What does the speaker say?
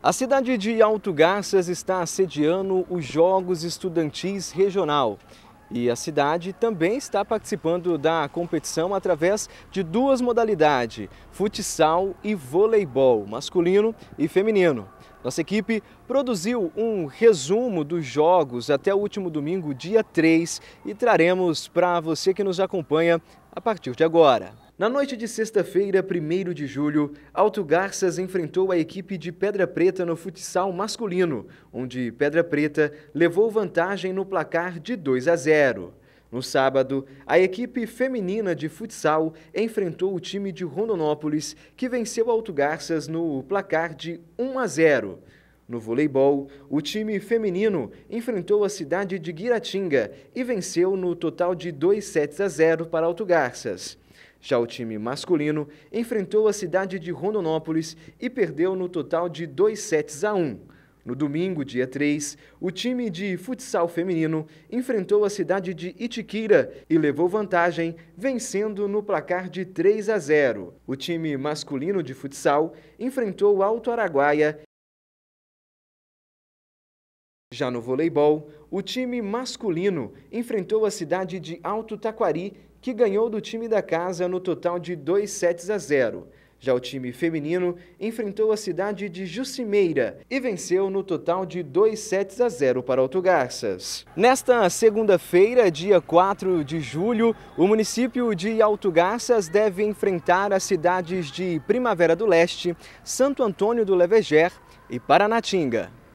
A cidade de Alto Garças está assediando os Jogos Estudantis Regional. E a cidade também está participando da competição através de duas modalidades, futsal e voleibol, masculino e feminino. Nossa equipe produziu um resumo dos jogos até o último domingo, dia 3, e traremos para você que nos acompanha a partir de agora. Na noite de sexta-feira, 1 de julho, Alto Garças enfrentou a equipe de Pedra Preta no futsal masculino, onde Pedra Preta levou vantagem no placar de 2 a 0. No sábado, a equipe feminina de futsal enfrentou o time de Rondonópolis, que venceu Alto Garças no placar de 1 a 0. No voleibol, o time feminino enfrentou a cidade de Guiratinga e venceu no total de 2 sets a 0 para Alto Garças. Já o time masculino enfrentou a cidade de Rondonópolis e perdeu no total de 2 sets a 1. No domingo, dia 3, o time de futsal feminino enfrentou a cidade de Itiquira e levou vantagem, vencendo no placar de 3 a 0. O time masculino de futsal enfrentou Alto Araguaia já no voleibol, o time masculino enfrentou a cidade de Alto Taquari que ganhou do time da casa no total de 2 sets a 0. Já o time feminino enfrentou a cidade de Jucimeira e venceu no total de 2 sets a 0 para Garças. Nesta segunda-feira, dia 4 de julho, o município de Garças deve enfrentar as cidades de Primavera do Leste, Santo Antônio do Leveger e Paranatinga.